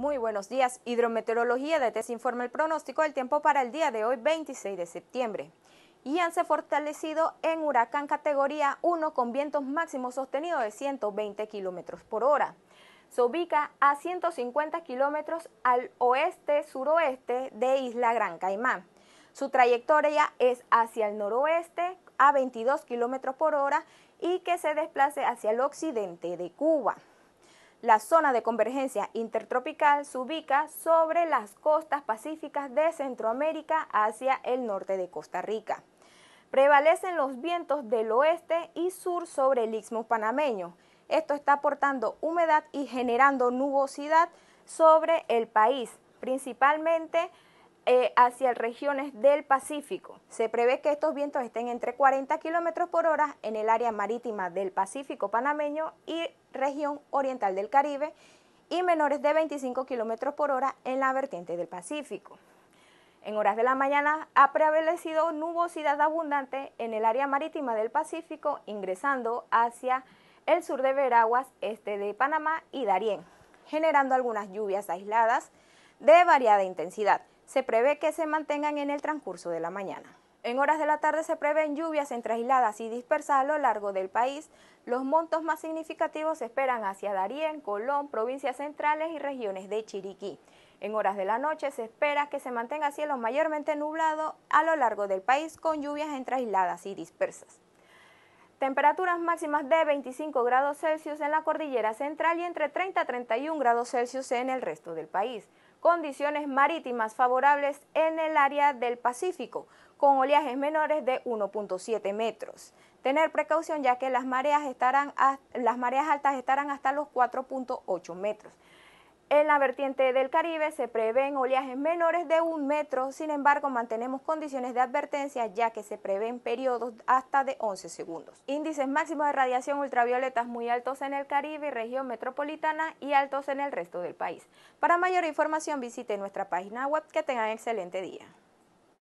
Muy buenos días. Hidrometeorología de TES informa el pronóstico del tiempo para el día de hoy, 26 de septiembre. Y se fortalecido en huracán categoría 1 con vientos máximos sostenidos de 120 kilómetros por hora. Se ubica a 150 kilómetros al oeste-suroeste de Isla Gran Caimán. Su trayectoria es hacia el noroeste a 22 kilómetros por hora y que se desplace hacia el occidente de Cuba. La zona de convergencia intertropical se ubica sobre las costas pacíficas de Centroamérica hacia el norte de Costa Rica. Prevalecen los vientos del oeste y sur sobre el istmo panameño. Esto está aportando humedad y generando nubosidad sobre el país, principalmente eh, hacia regiones del Pacífico. Se prevé que estos vientos estén entre 40 km por hora en el área marítima del Pacífico panameño y región oriental del Caribe y menores de 25 km por hora en la vertiente del Pacífico. En horas de la mañana ha prevalecido nubosidad abundante en el área marítima del Pacífico, ingresando hacia el sur de Veraguas, este de Panamá y Darién, generando algunas lluvias aisladas de variada intensidad se prevé que se mantengan en el transcurso de la mañana. En horas de la tarde se prevén lluvias entre aisladas y dispersas a lo largo del país. Los montos más significativos se esperan hacia Darién, Colón, provincias centrales y regiones de Chiriquí. En horas de la noche se espera que se mantenga cielo mayormente nublado a lo largo del país con lluvias entre aisladas y dispersas. Temperaturas máximas de 25 grados Celsius en la cordillera central y entre 30 a 31 grados Celsius en el resto del país condiciones marítimas favorables en el área del Pacífico, con oleajes menores de 1.7 metros. Tener precaución ya que las mareas, estarán, las mareas altas estarán hasta los 4.8 metros. En la vertiente del Caribe se prevén oleajes menores de un metro, sin embargo mantenemos condiciones de advertencia ya que se prevén periodos hasta de 11 segundos. Índices máximos de radiación ultravioleta muy altos en el Caribe y región metropolitana y altos en el resto del país. Para mayor información visite nuestra página web. Que tengan excelente día.